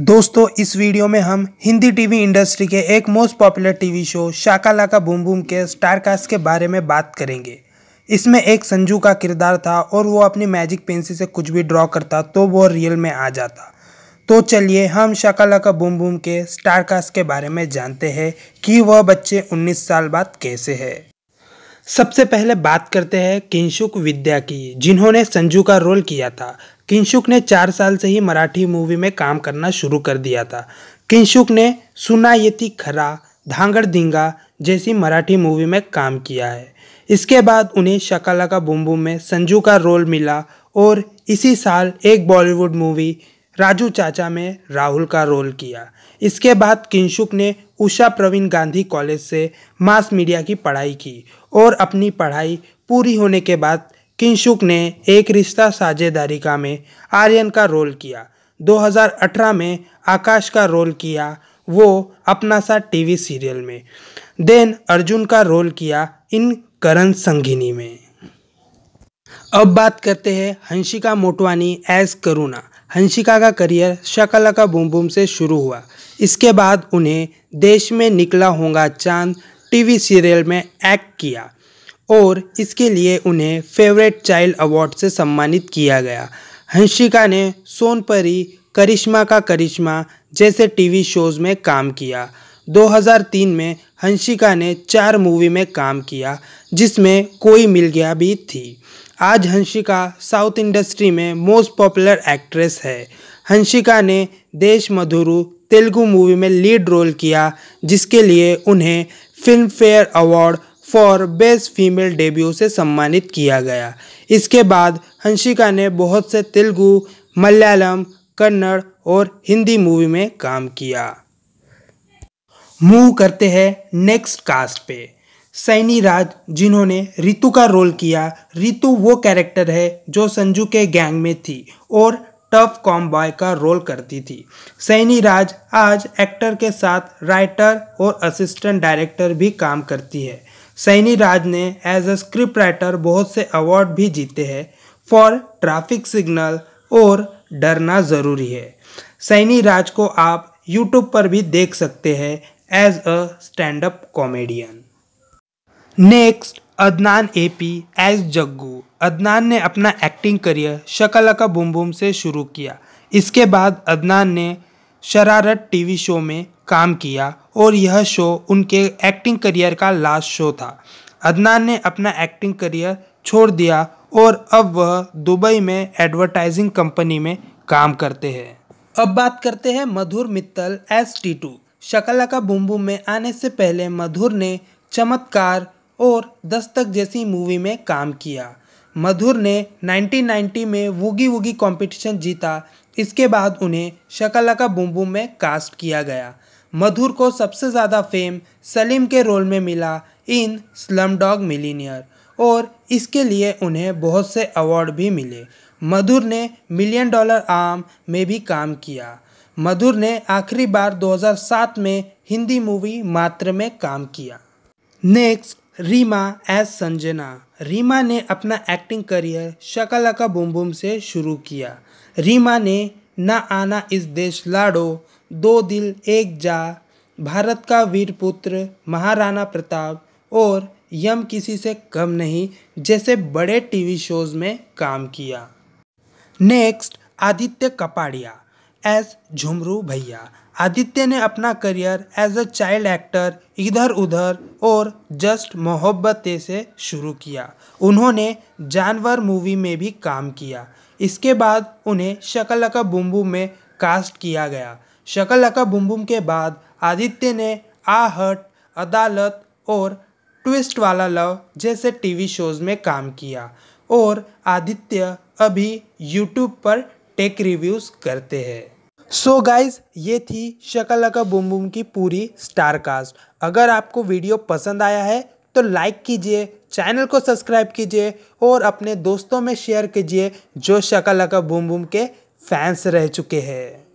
दोस्तों इस वीडियो में हम हिंदी टीवी इंडस्ट्री के एक most popular TV show Shaka Laka Boom Boom के स्टारकास्ट के बारे में बात करेंगे इसमें एक संजू का किरदार था और वो अपनी मैजिक पेंसिल से कुछ भी ड्रॉ करता तो वो रियल में आ जाता तो चलिए हम शाका लाका बूम बूम के स्टारकास्ट के बारे में जानते हैं कि वह बच्चे 19 साल बाद कैसे है सबसे पहले बात करते हैं किंशुक विद्या की जिन्होंने संजू का रोल किया था किंशुक ने चार साल से ही मराठी मूवी में काम करना शुरू कर दिया था किंशुक ने सुना यति खरा धांगड़ दिंगा जैसी मराठी मूवी में काम किया है इसके बाद उन्हें शकाला का बुम्बू में संजू का रोल मिला और इसी साल एक बॉलीवुड मूवी राजू चाचा में राहुल का रोल किया इसके बाद किंशुक ने उषा प्रवीण गांधी कॉलेज से मास मीडिया की पढ़ाई की और अपनी पढ़ाई पूरी होने के बाद किंशुक ने एक रिश्ता साझेदारी का में आर्यन का रोल किया 2018 में आकाश का रोल किया वो अपना सा टीवी सीरियल में देन अर्जुन का रोल किया इन करण संगिनी में अब बात करते हैं हंशिका मोटवानी एज करुणा हंसिका का करियर शकला का बूम बूम से शुरू हुआ इसके बाद उन्हें देश में निकला होगा चांद टीवी सीरियल में एक्ट किया और इसके लिए उन्हें फेवरेट चाइल्ड अवार्ड से सम्मानित किया गया हंसिका ने सोनपरी करिश्मा का करिश्मा जैसे टीवी शोज़ में काम किया 2003 में हंसिका ने चार मूवी में काम किया जिसमें कोई मिल गया भी थी आज हंसिका साउथ इंडस्ट्री में मोस्ट पॉपुलर एक्ट्रेस है हंसिका ने देश मधुरु तेलुगु मूवी में लीड रोल किया जिसके लिए उन्हें Filmfare award for best female debut से सम्मानित किया गया इसके बाद हंसिका ने बहुत से तेलुगु मलयालम कन्नड़ और हिंदी मूवी में काम किया मूव करते हैं नेक्स्ट कास्ट पे सैनी राज जिन्होंने रितु का रोल किया रितु वो कैरेक्टर है जो संजू के गैंग में थी और टफ कॉम बॉय का रोल करती थी सैनी राज आज एक्टर के साथ राइटर और असिस्टेंट डायरेक्टर भी काम करती है सैनी राज ने एज अ स्क्रिप्ट राइटर बहुत से अवार्ड भी जीते हैं फॉर ट्रैफिक सिग्नल और डरना ज़रूरी है सैनी राज को आप यूट्यूब पर भी देख सकते हैं as a stand up comedian next Adnan A P as Jaggu Adnan ने अपना एक्टिंग करियर शकलका बुम बुम से शुरू किया इसके बाद अदनान ने शरारत टीवी शो में काम किया और यह शो उनके एक्टिंग करियर का लास्ट शो था अदनान ने अपना एक्टिंग करियर छोड़ दिया और अब वह दुबई में एडवर्टाइजिंग कंपनी में काम करते हैं अब बात करते हैं मधुर मित्तल एस टी टू शकला का बुम्बू में आने से पहले मधुर ने चमत्कार और दस्तक जैसी मूवी में काम किया मधुर ने 1990 में वूगी वूगी कंपटीशन जीता इसके बाद उन्हें शकलाका बुम बुम में कास्ट किया गया मधुर को सबसे ज़्यादा फेम सलीम के रोल में मिला इन स्लम डॉग मिलीनियर और इसके लिए उन्हें बहुत से अवार्ड भी मिले मधुर ने मिलियन डॉलर आम में भी काम किया मधुर ने आखिरी बार 2007 में हिंदी मूवी मात्र में काम किया नेक्स्ट रीमा एज संजना रीमा ने अपना एक्टिंग करियर का बुम बुम से शुरू किया रीमा ने ना आना इस देश लाडो दो दिल एक जा भारत का वीर पुत्र महाराणा प्रताप और यम किसी से कम नहीं जैसे बड़े टीवी शोज में काम किया नेक्स्ट आदित्य कपाड़िया एस झुमरू भैया आदित्य ने अपना career as a child actor इधर उधर और जस्ट मोहब्बते से शुरू किया उन्होंने जानवर मूवी में भी काम किया इसके बाद उन्हें अका बुमबुम में कास्ट किया गया अका बुमबुम के बाद आदित्य ने आहट अदालत और ट्विस्ट वाला लव जैसे टीवी शोज़ में काम किया और आदित्य अभी यूट्यूब पर टेक रिव्यूज़ करते हैं सो so गाइज ये थी शकलका बुम बुम की पूरी स्टार कास्ट अगर आपको वीडियो पसंद आया है तो लाइक कीजिए चैनल को सब्सक्राइब कीजिए और अपने दोस्तों में शेयर कीजिए जो शकलका बुम बुम के फैंस रह चुके हैं